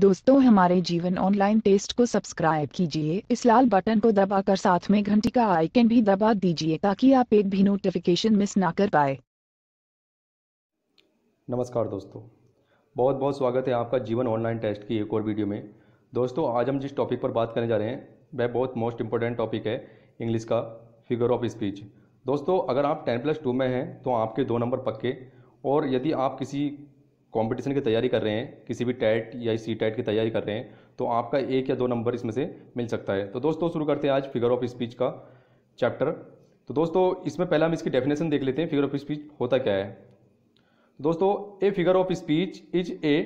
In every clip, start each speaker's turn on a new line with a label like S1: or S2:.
S1: दोस्तों हमारे जीवन ऑनलाइन टेस्ट को सब्सक्राइब कीजिए इस लाल बटन को दबाकर साथ में घंटी का आइकन भी दबा दीजिए ताकि आप एक भी नोटिफिकेशन मिस ना कर पाए नमस्कार दोस्तों बहुत बहुत स्वागत है आपका जीवन ऑनलाइन टेस्ट की एक और वीडियो में दोस्तों आज हम जिस टॉपिक पर बात करने जा रहे हैं वह बहुत मोस्ट इंपॉर्टेंट टॉपिक है इंग्लिश का फिगर ऑफ स्पीच दोस्तों अगर आप टेन प्लस टू में हैं तो आपके दो नंबर पक्के और यदि आप किसी कंपटीशन की तैयारी कर रहे हैं किसी भी टैट या सी टैट की तैयारी कर रहे हैं तो आपका एक या दो नंबर इसमें से मिल सकता है तो दोस्तों शुरू करते हैं आज फिगर ऑफ स्पीच का चैप्टर तो दोस्तों इसमें पहला हम इसकी डेफिनेशन देख लेते हैं फिगर ऑफ स्पीच होता क्या है दोस्तों a figure of speech is a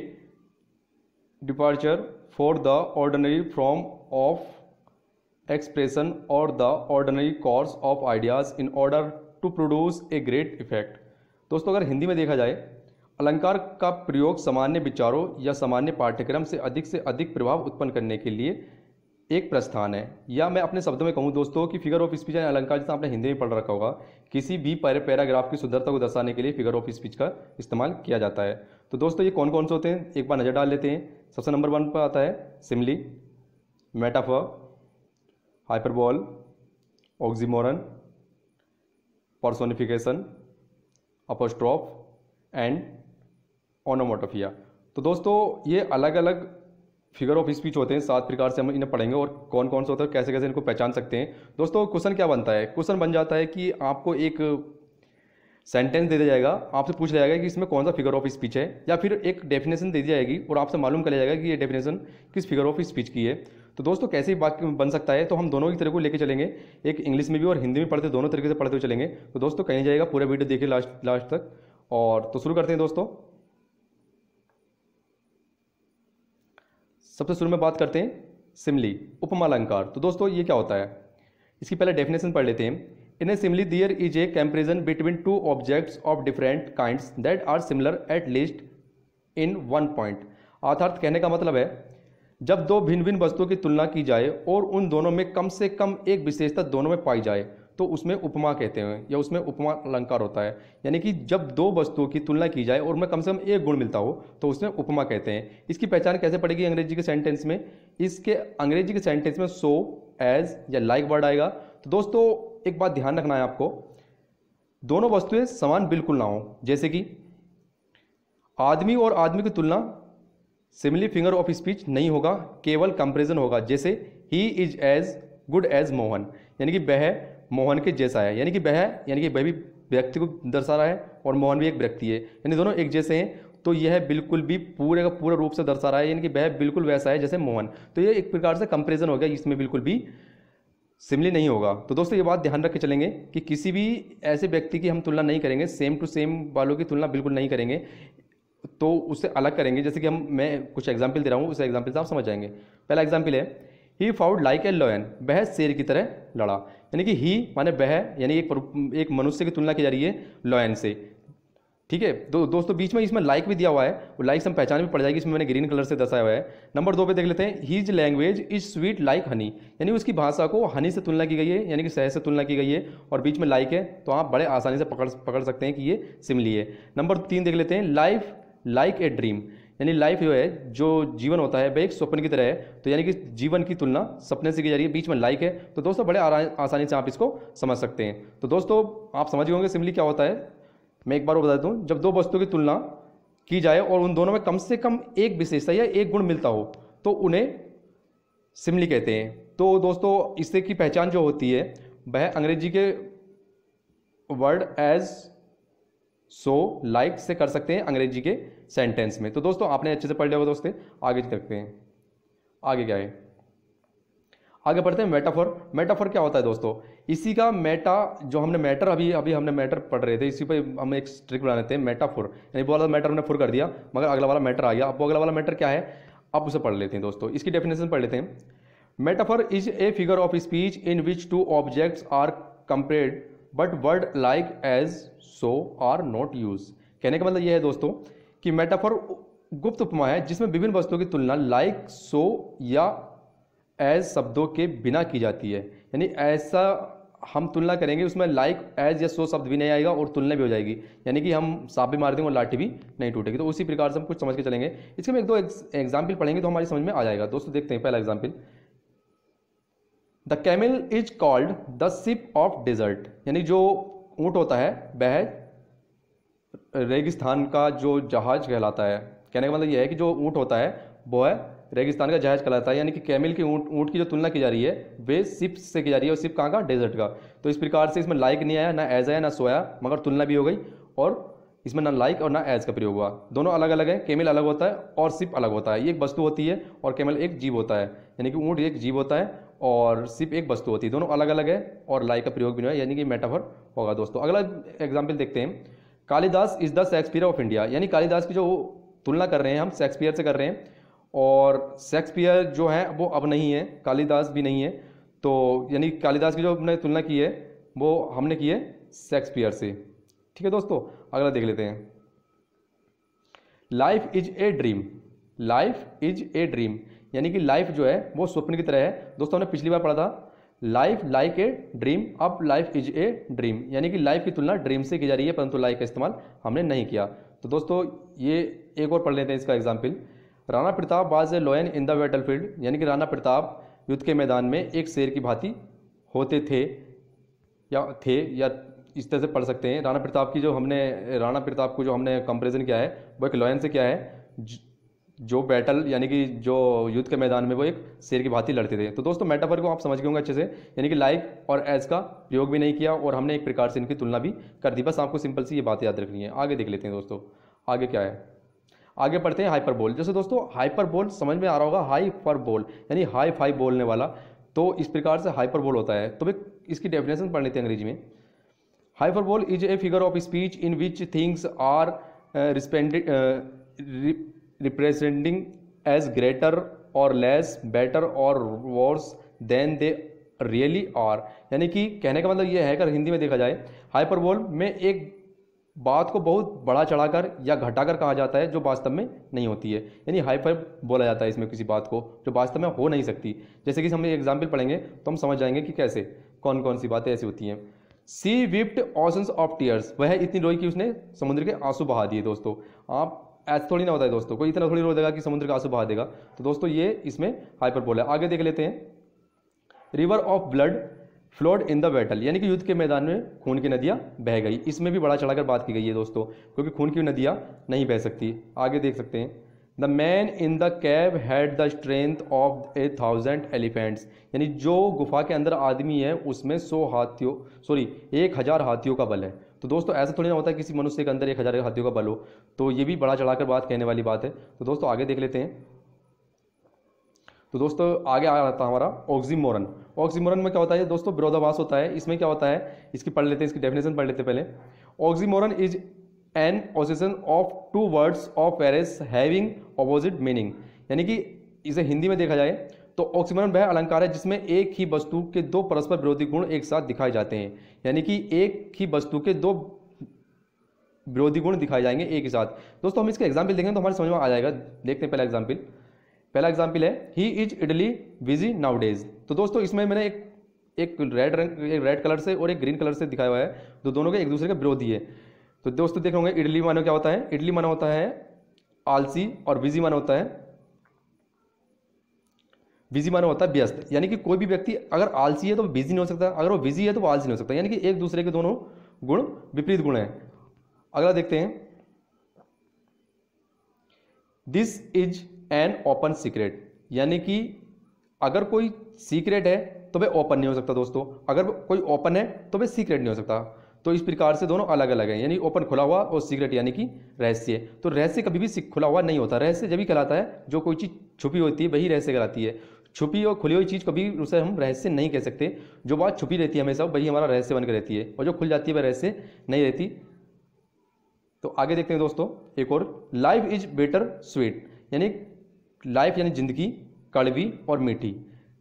S1: departure for the ordinary form of expression और the ordinary course of ideas in order to produce a great effect दोस्तों अगर हिंदी में देखा जाए अलंकार का प्रयोग सामान्य विचारों या सामान्य पाठ्यक्रम से अधिक से अधिक प्रभाव उत्पन्न करने के लिए एक प्रस्थान है या मैं अपने शब्दों में कहूँ दोस्तों कि फिगर ऑफ स्पीच यानी अलंकार जितना आपने हिंदी में पढ़ रखा होगा किसी भी पैराग्राफ की सुंदरता को दर्शाने के लिए फिगर ऑफ स्पीच का इस्तेमाल किया जाता है तो दोस्तों ये कौन कौन से होते हैं एक बार नज़र डाल लेते हैं सबसे नंबर वन पर आता है simile metaphor hyperbole oxymoron personification apostrophe and onomatopoeia तो दोस्तों ये अलग अलग फिगर ऑफ स्पीच होते हैं सात प्रकार से हम इन्हें पढ़ेंगे और कौन कौन सा होता है कैसे कैसे इनको पहचान सकते हैं दोस्तों क्वेश्चन क्या बनता है क्वेश्चन बन जाता है कि आपको एक सेंटेंस दे दिया जाएगा आपसे पूछ लिया जाएगा कि इसमें कौन सा फिगर ऑफ स्पीच है या फिर एक डेफिनेशन दे दी जाएगी और आपसे मालूम कर लिया जाएगा कि ये डेफिनेशन किस फिगर ऑफ स्पीच की है तो दोस्तों कैसे बात बन सकता है तो हम दोनों की तरह को लेकर चलेंगे एक इंग्लिश में भी और हिंदी में पढ़ते दोनों तरीके से पढ़ते हुए चलेंगे तो दोस्तों कहीं जाएगा पूरा वीडियो देखिए लास्ट लास्ट तक और तो शुरू करते हैं दोस्तों सबसे शुरू में बात करते हैं सिमली उपमा अलंकार तो दोस्तों ये क्या होता है इसकी पहले डेफिनेशन पढ़ लेते हैं in a simile there is a comparison between two objects of different kinds that are similar at least in one point अर्थार्थ कहने का मतलब है जब दो भिन्न भिन्न वस्तुओं की तुलना की जाए और उन दोनों में कम से कम एक विशेषता दोनों में पाई जाए तो उसमें उपमा कहते हैं या उसमें उपमा अलंकार होता है यानी कि जब दो वस्तुओं की तुलना की जाए और उनमें कम से कम एक गुण मिलता हो तो उसमें उपमा कहते हैं इसकी पहचान कैसे पड़ेगी अंग्रेजी के सेंटेंस में इसके अंग्रेजी के सेंटेंस में सो एज या लाइक वर्ड आएगा तो दोस्तों एक बात ध्यान रखना है आपको दोनों वस्तुएं समान बिल्कुल ना हों जैसे कि आदमी और आदमी की तुलना सिमिली फिंगर ऑफ स्पीच नहीं होगा केवल कंपेरिजन होगा जैसे ही is as good as Mohan यानी कि वह मोहन के जैसा है यानी कि वह यानी कि वह भी व्यक्ति को दर्शा रहा है और मोहन भी एक व्यक्ति है यानी दोनों एक जैसे हैं तो यह बिल्कुल भी पूरे का पूरा रूप से दर्शा रहा है यानी कि वह बिल्कुल वैसा है जैसे मोहन तो ये एक प्रकार से कंपेरिजन हो गया इसमें बिल्कुल भी सिमली नहीं होगा तो दोस्तों ये बात ध्यान रख के चलेंगे कि किसी भी ऐसे व्यक्ति की हम तुलना नहीं करेंगे सेम टू सेम वालों की तुलना बिल्कुल नहीं करेंगे तो उससे अलग करेंगे जैसे कि हम मैं कुछ एग्जाम्पल दे रहा हूँ उस एग्जाम्पल से आप समझ जाएंगे पहला एग्जाम्पल है ही फाउड लाइक ए लॉयन वह शेर की तरह लड़ा यानी कि ही माने वह यानी एक एक मनुष्य की तुलना की जा रही है लॉयन से ठीक है दो दोस्तों बीच में इसमें लाइक भी दिया हुआ है वो लाइक से हम पहचान भी पड़ जाएगी इसमें मैंने ग्रीन कलर से दर्शाया हुआ है नंबर दो पे देख लेते हैं his language is sweet like honey यानी उसकी भाषा को हनी से तुलना की गई है यानी कि शहर से तुलना की गई है और बीच में लाइक है तो आप बड़े आसानी से पकड़ पकड़ सकते हैं कि ये सिमली है नंबर तीन देख लेते हैं लाइफ लाइक ए ड्रीम यानी लाइफ जो है जो जीवन होता है वह एक स्वप्न की तरह है तो यानी कि जीवन की तुलना सपने से की जा रही है बीच में लाइक है तो दोस्तों बड़े आसानी से आप इसको समझ सकते हैं तो दोस्तों आप समझ गए होंगे सिमली क्या होता है मैं एक बार वो बता दूँ जब दो वस्तुओं की तुलना की जाए और उन दोनों में कम से कम एक विशेषता या एक गुण मिलता हो तो उन्हें सिमली कहते हैं तो दोस्तों इससे की पहचान जो होती है वह अंग्रेजी के word as so so, like like से कर सकते हैं अंग्रेजी के सेंटेंस में तो दोस्तों आपने अच्छे से पढ़ लिया होगा दोस्तों आगे करते हैं आगे क्या है आगे पढ़ते हैं मेटाफोर मेटाफोर क्या होता है दोस्तों इसी का मेटा जो हमने मैटर अभी अभी हमने मैटर पढ़ रहे थे इसी पर हम एक ट्रिक बना लेते हैं मेटाफोर यानी वो वाला मैटर हमने फुर कर दिया मगर अगला वाला मैटर आ गया अब वो अगला वाला मैटर क्या है आप उसे पढ़ लेते हैं दोस्तों इसकी डेफिनेशन पढ़ लेते हैं metaphor is a figure of speech in which two objects are compared but word like as so are not use कहने का मतलब यह है दोस्तों कि मेटाफोर गुप्त उपमा है जिसमें विभिन्न वस्तुओं की तुलना लाइक like, सो so, या एज शब्दों के बिना की जाती है यानी ऐसा हम तुलना करेंगे उसमें लाइक एज या सो शब्द भी नहीं आएगा और तुलना भी हो जाएगी यानी कि हम साफ भी मार देंगे और लाठी भी नहीं टूटेगी तो उसी प्रकार से हम कुछ समझ के चलेंगे इसके हम एक दो एग्जाम्पल पढ़ेंगे तो हमारी समझ में आ जाएगा दोस्तों देखते हैं पहला example the camel is called the ship of desert यानी जो ऊँट होता है वह रेगिस्तान का जो जहाज कहलाता है कहने का मतलब यह है कि जो ऊँट होता है वह रेगिस्तान का जहाज कहलाता है यानी कि कैमिल की ऊँट ऊँट की जो तुलना की जा रही है वे सिप से की जा रही है और सिप कहाँ का डेजर्ट का तो इस प्रकार से इसमें लाइक नहीं आया ना एज आया ना सोया मगर तुलना भी हो गई और इसमें ना लाइक और ना एज का प्रयोग हुआ दोनों अलग अलग हैं केमिल अलग होता है और सिप अलग होता है ये एक वस्तु होती है और कैमिल एक जीव होता है यानी कि ऊँट एक जीव होता है और सिर्फ एक वस्तु होती है दोनों अलग अलग है और लाई का प्रयोग भी नहीं है यानी कि मेटाफर होगा दोस्तों अगला एग्जाम्पल देखते हैं Kalidas is the Shakespeare of India यानी कालिदास की जो तुलना कर रहे हैं हम शेक्सपियर से कर रहे हैं और शेक्सपियर जो है वो अब नहीं है कालिदास भी नहीं है तो यानी कालिदास की जो हमने तुलना की है वो हमने की है शेक्सपियर से ठीक है दोस्तों अगला देख लेते हैं life is a dream life is a dream यानी कि लाइफ जो है वो स्वप्न की तरह है दोस्तों हमने पिछली बार पढ़ा था लाइफ लाइक ए ड्रीम अब लाइफ इज ए ड्रीम यानी कि लाइफ की तुलना ड्रीम से की जा रही है परंतु लाइफ का इस्तेमाल हमने नहीं किया तो दोस्तों ये एक और पढ़ लेते हैं इसका example Rana Pratap was a lion in the battle field यानी कि राणा प्रताप युद्ध के मैदान में एक शेर की भांति होते थे या थे या इस तरह से पढ़ सकते हैं राणा प्रताप की जो हमने राणा प्रताप को जो हमने कंपेरिजन किया है वो एक लॉयन से क्या है जो बैटल यानी कि जो युद्ध के मैदान में वो एक शेर की भांति लड़ते थे तो दोस्तों मेटाफर को आप समझ गए होंगे अच्छे से यानी कि लाइक और एज का प्रयोग भी नहीं किया और हमने एक प्रकार से इनकी तुलना भी कर दी बस आपको सिंपल सी ये बात याद रखनी है आगे देख लेते हैं दोस्तों आगे क्या है आगे पढ़ते हैं हाइपरबोल जैसे दोस्तों हाइपरबोल समझ में आ रहा होगा हाइपरबोल यानी हाई फाई बोलने वाला तो इस प्रकार से हाइपरबोल होता है तो भाई इसकी डेफिनेशन पढ़ लेते हैं अंग्रेजी में hyperbole is a figure of speech in which things are represented representing as greater और लेस बेटर और worse than they really are यानी कि कहने का मतलब यह है अगर हिंदी में देखा जाए हाइपरबोल में एक बात को बहुत बड़ा चढ़ाकर या घटाकर कहा जाता है जो वास्तव में नहीं होती है यानी हाइपर बोला जाता है इसमें किसी बात को जो वास्तव में हो नहीं सकती जैसे कि हम एग्जाम्पल पढ़ेंगे तो हम समझ जाएंगे कि कैसे कौन कौन सी बातें ऐसी होती हैं she wept oceans of tears वह इतनी रोई कि उसने समुद्र के आंसू बहा दिए दोस्तों आप ऐसा थोड़ी ना होता है दोस्तों कोई इतना थोड़ी रो देगा कि समुद्र का आंसू बहा देगा तो दोस्तों ये इसमें हाइपरबोल है आगे देख लेते हैं river of blood flowed in the battle यानी कि युद्ध के मैदान में खून की नदियाँ बह गई इसमें भी बड़ा चढ़ाकर बात की गई है दोस्तों क्योंकि खून की नदियाँ नहीं बह सकती आगे देख सकते हैं the man in the cave had the strength of a thousand elephants यानी जो गुफा के अंदर आदमी है उसमें सौ हाथियों सॉरी एक हज़ार हाथियों का बल है तो दोस्तों ऐसा थोड़ी ना होता है किसी मनुष्य के अंदर एक हज़ार हाथियों का बल हो तो ये भी बड़ा चढ़ाकर बात कहने वाली बात है तो दोस्तों आगे देख लेते हैं तो दोस्तों आगे आ रहा था हमारा ऑक्सीमोरन ऑक्सीमोरन में क्या होता है दोस्तों विरोधाभास होता है इसमें क्या होता है इसकी पढ़ लेते हैं इसकी डेफिनेशन पढ़ लेते पहले oxymoron is an association of two words of various having opposite meaning यानी कि इसे हिंदी में देखा जाए तो ऑक्सीमरण वह अलंकार है जिसमें एक ही वस्तु के दो परस्पर विरोधी गुण एक साथ दिखाए जाते हैं यानी कि एक ही वस्तु के दो विरोधी गुण दिखाए जाएंगे एक ही साथ दोस्तों हम इसका एग्जाम्पल देखेंगे तो हमारे समझ में आ जाएगा देखते हैं पहला एग्जाम्पल पहला एग्जाम्पल है he is idly busy nowadays तो दोस्तों इसमें मैंने एक एक रेड रंग एक रेड कलर से और एक ग्रीन कलर से दिखाया हुआ है तो दोनों के एक दूसरे के विरोधी है तो दोस्तों देख इडली मानो क्या होता है इडली माना होता है आलसी और बिजी माना होता है बिजी माना होता है व्यस्त यानी कि कोई भी व्यक्ति अगर आलसी है तो बिजी नहीं हो सकता अगर वो बिजी है तो वो आलसी नहीं हो सकता यानी कि एक दूसरे के दोनों गुण विपरीत गुण हैं अगला देखते हैं this is an open secret यानी कि अगर कोई सीक्रेट है तो वह ओपन नहीं हो सकता दोस्तों अगर कोई ओपन है तो वह सीक्रेट नहीं हो सकता तो इस प्रकार से दोनों अलग अलग हैं यानी ओपन खुला हुआ और सीक्रेट यानी कि रहस्य तो रहस्य कभी भी खुला हुआ नहीं होता रहस्य जब भी कहलाता है जो कोई चीज़ छुपी होती है वही रहस्य कहलाती है छुपी और खुली हुई चीज़ कभी उसे हम रहस्य नहीं कह सकते जो बात छुपी रहती है हमेशा वही हमारा रहस्य बनकर रहती है और जो खुल जाती है वह रहस्य नहीं रहती तो आगे देखते हैं दोस्तों एक और लाइफ इज बेटर स्वीट यानी लाइफ यानी ज़िंदगी कड़वी और मीठी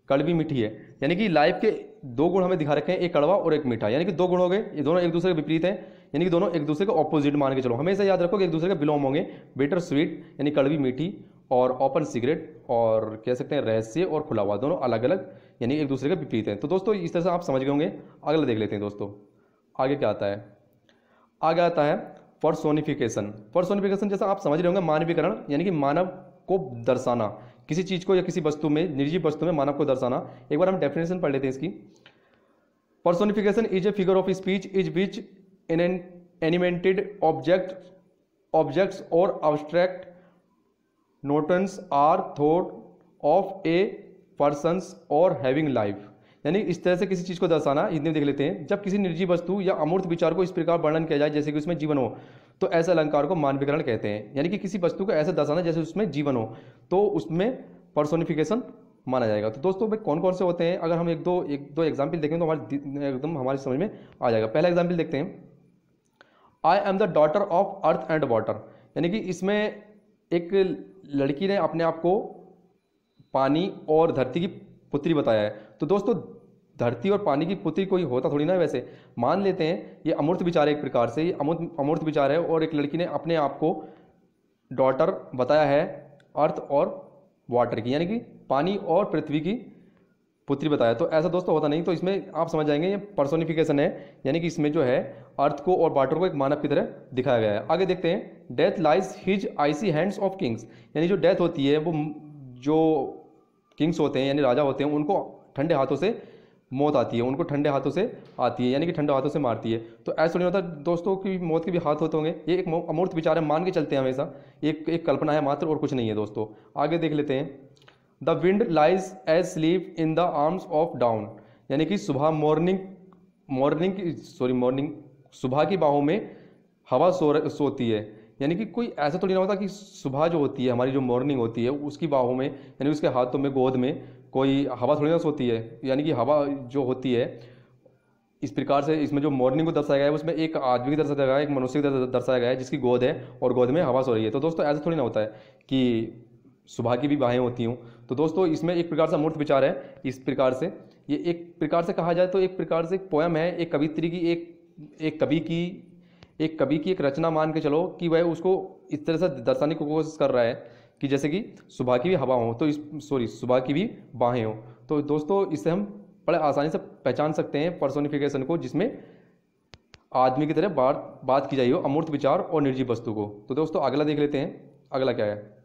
S1: कड़वी मीठी है यानी कि लाइफ के दो गुण हमें दिखा रखे हैं एक कड़वा और एक मीठा यानी कि दो गुण हो गए ये दोनों एक दूसरे के विपरीत हैं यानी कि दोनों एक दूसरे के ऑपोजिट मान के चलो हमेशा याद रखो कि एक दूसरे के बिलोंग होंगे बेटर स्वीट यानी कड़वी मीठी और ओपन सिगरेट और कह सकते हैं रहस्य और खुला हुआ दोनों अलग अलग यानी एक दूसरे के विपरीत हैं तो दोस्तों इस तरह से आप समझ गए होंगे अगला देख लेते हैं दोस्तों आगे क्या आता है आगे आता है परसोनिफिकेशन परसोनिफिकेशन जैसा आप समझ रहे होंगे मानवीकरण यानी कि मानव को दर्शाना किसी चीज़ को या किसी वस्तु में निजी वस्तु में मानव को दर्शाना एक बार हम डेफिनेशन पढ़ लेते हैं इसकी personification is a figure of speech is which in an animated object objects और abstract notions are thought of a persons और हैविंग लाइफ यानी इस तरह से किसी चीज़ को दर्शाना इतने देख लेते हैं जब किसी निर्जीव वस्तु या अमूर्त विचार को इस प्रकार वर्णन किया जाए जैसे कि उसमें जीवन हो तो ऐसे अलंकार को मानवीकरण कहते हैं यानी कि किसी वस्तु को ऐसे दर्शाना जैसे उसमें जीवन हो तो उसमें पर्सोनिफिकेशन माना जाएगा तो दोस्तों भाई कौन कौन से होते हैं अगर हम एक दो एक दो एग्जाम्पल देखें तो हमारे एकदम हमारी समझ में आ जाएगा पहला एग्जाम्पल देखते हैं I am the daughter of earth and water यानी कि इसमें एक लड़की ने अपने आप को पानी और धरती की पुत्री बताया है तो दोस्तों धरती और पानी की पुत्री कोई होता थोड़ी ना वैसे मान लेते हैं ये अमूर्त विचार है एक प्रकार से ये अमूर्त अमूर्त विचार है और एक लड़की ने अपने आप को डॉटर बताया है अर्थ और वाटर की यानी कि पानी और पृथ्वी की पुत्री बताया तो ऐसा दोस्तों होता नहीं तो इसमें आप समझ जाएंगे ये पर्सोनिफिकेशन है यानी कि इसमें जो है अर्थ को और वाटर को एक मानव की तरह दिखाया गया है आगे देखते हैं death lays his icy hands of kings यानी जो डेथ होती है वो जो किंग्स होते हैं यानी राजा होते हैं उनको ठंडे हाथों से मौत आती है उनको ठंडे हाथों से आती है यानी कि ठंडे हाथों से मारती है तो ऐसा नहीं होता दोस्तों की मौत के भी हाथ होते होंगे ये एक अमूर्त विचार है मान के चलते हैं हमेशा एक एक कल्पना है मात्र और कुछ नहीं है दोस्तों आगे देख लेते हैं the wind lies asleep in the arms of dawn यानी कि सुबह मॉर्निंग मॉर्निंग की सॉरी मॉर्निंग सुबह की बाहों में हवा सो सोती है यानी कि कोई ऐसा तो नहीं होता कि सुबह जो होती है हमारी जो मॉर्निंग होती है उसकी बाहों में यानी उसके हाथों में गोद में कोई हवा थोड़ी ना सोती है यानी कि हवा जो होती है इस प्रकार से इसमें जो मॉर्निंग को दर्शाया गया है उसमें एक आदमी की दर्शाया गया है एक मनुष्य की दर्शाया गया है जिसकी गोद है और गोद में हवा सो रही है तो दोस्तों ऐसा थोड़ी ना होता है कि सुबह की भी बाहें होती हूँ तो दोस्तों इसमें एक प्रकार से मूर्त विचार है इस प्रकार से ये एक प्रकार से कहा जाए तो एक प्रकार से एक पोएम है एक कवित्री की एक एक कवि की एक कवि की एक रचना मान के चलो कि वह उसको इस तरह से दर्शाने की कोशिश कर रहा है कि जैसे कि सुबह की भी हवा हो तो इस सॉरी सुबह की भी बाहें हों तो दोस्तों इससे हम बड़े आसानी से पहचान सकते हैं पर्सोनिफिकेशन को जिसमें आदमी की तरह बात बात की जाइए अमूर्त विचार और निर्जीव वस्तु को तो दोस्तों अगला देख लेते हैं अगला क्या है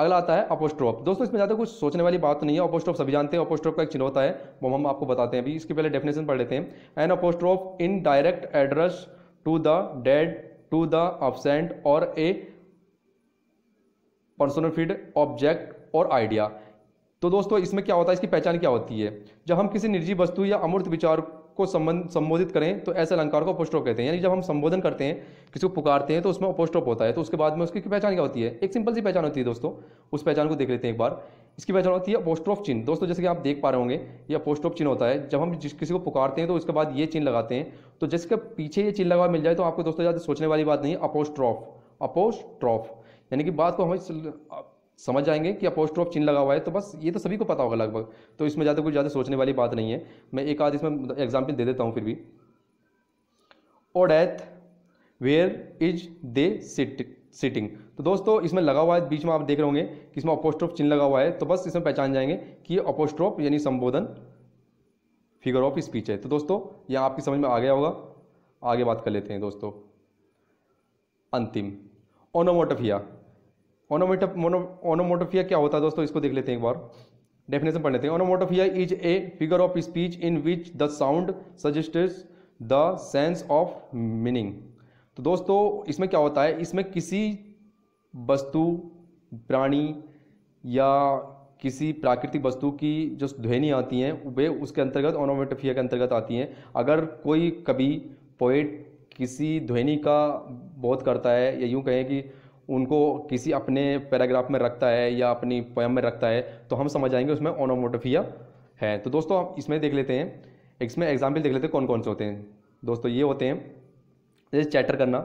S1: अगला आता है अपोस्ट्रोप दोस्तों इसमें ज़्यादा कुछ सोचने वाली बात नहीं है अपोस्ट्रोप सभी जानते हैं अपोस्ट्रोप का एक चिन्ह होता है वो हम आपको बताते हैं अभी इसके पहले डेफिनेशन पढ़ लेते हैं an apostrophe in direct address to the dead to the absent और ए पर्सनोफिड ऑब्जेक्ट और आइडिया तो दोस्तों इसमें क्या होता है इसकी पहचान क्या होती है जब हम किसी निर्जी वस्तु या अमूर्त विचार को संबंध संबोधित करें तो ऐसे अलंकार को अपोस्ट्रोप कहते हैं यानी जब हम संबोधन करते हैं किसी को पुकारते हैं तो उसमें अपोस्ट्रोप होता है तो उसके बाद में उसकी पहचान क्या होती है एक सिंपल सी पहचान होती है दोस्तों उस पहचान को देख लेते हैं एक बार इसकी पहचान होती है अपोस्ट्रोफ चिन्ह दोस्तों जैसे कि आप देख पा रहे होंगे ये अपोस्ट्रोप चिन्ह होता है जब हम जिस किसी को पुकारते हैं तो उसके बाद ये चिन्ह लगाते हैं तो जिसके पीछे ये चिन्ह लगा मिल जाए तो आपको दोस्तों ज़्यादा सोचने वाली बात नहीं है अपोस्ट्रॉफ अपोस्ट्रॉफ यानी कि बात को हमें समझ जाएंगे कि अपोस्ट्रोफ चिन्ह लगा हुआ है तो बस ये तो सभी को पता होगा लगभग तो इसमें ज़्यादा कुछ ज़्यादा सोचने वाली बात नहीं है मैं एक आध इसमें एग्जाम्पल दे देता हूँ फिर भी O death where is thy sit sting तो दोस्तों इसमें लगा हुआ है बीच में आप देख रहे होंगे कि इसमें अपोस्ट्रोफ चिन्ह लगा हुआ है तो बस इसमें पहचान जाएंगे कि अपोस्ट्रोफ यानी संबोधन फिगर ऑफ स्पीच है तो दोस्तों यह आपकी समझ में आ गया होगा आगे बात कर लेते हैं दोस्तों अंतिम ओनोमोटोफिया ओनोमेटो मोनो ओनोमोटोफिया क्या होता है दोस्तों इसको देख लेते हैं एक बार डेफिनेशन पढ़ लेते हैं onomatopoeia is a figure of speech in which the sound suggests the sense of meaning तो दोस्तों इसमें क्या होता है इसमें किसी वस्तु प्राणी या किसी प्राकृतिक वस्तु की जो ध्वनि आती हैं वे उसके अंतर्गत ऑनोमेटोफिया के अंतर्गत आती हैं अगर कोई कभी पोइट किसी ध्वनि का बहुत करता है या यूँ कहें कि उनको किसी अपने पैराग्राफ में रखता है या अपनी पोयम में रखता है तो हम समझ आएंगे उसमें ओनोमोटोफिया है तो दोस्तों आप इसमें देख लेते हैं इसमें एग्जाम्पल देख लेते हैं कौन कौन से होते हैं दोस्तों ये होते हैं जैसे चैटर करना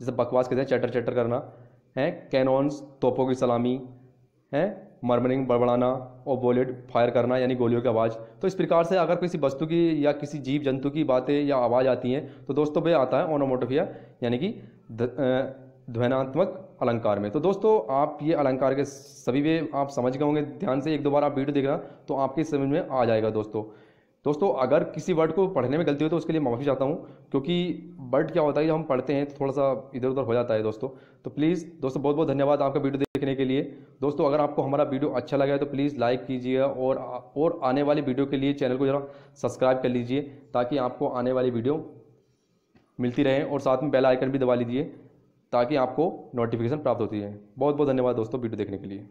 S1: जैसे बकवास कहते हैं चैटर चैटर करना है कैनॉन्स तोपों की सलामी है मर्मरिंग बड़बड़ाना और बुलेट फायर करना यानी गोलियों की आवाज़ तो इस प्रकार से अगर किसी वस्तु की या किसी जीव जंतु की बातें या आवाज़ आती हैं तो दोस्तों भाई आता है ओनोमोटोफिया यानी कि ध्वनात्मक अलंकार में तो दोस्तों आप ये अलंकार के सभी वे आप समझ गए होंगे ध्यान से एक दो बार आप वीडियो देखना तो आपके समझ में आ जाएगा दोस्तों दोस्तों अगर किसी वर्ड को पढ़ने में गलती हो तो उसके लिए माफ़ी चाहता हूँ क्योंकि वर्ड क्या होता है जब हम पढ़ते हैं तो थोड़ा सा इधर उधर हो जाता है दोस्तों तो प्लीज़ दोस्तों बहुत बहुत धन्यवाद आपका वीडियो देखने के लिए दोस्तों अगर आपको हमारा वीडियो अच्छा लगा है तो प्लीज़ लाइक कीजिए और और आने वाली वीडियो के लिए चैनल को ज़रा सब्सक्राइब कर लीजिए ताकि आपको आने वाली वीडियो मिलती रहे और साथ में बेल आइकन भी दबा लीजिए ताकि आपको नोटिफिकेशन प्राप्त होती है बहुत बहुत धन्यवाद दोस्तों वीडियो देखने के लिए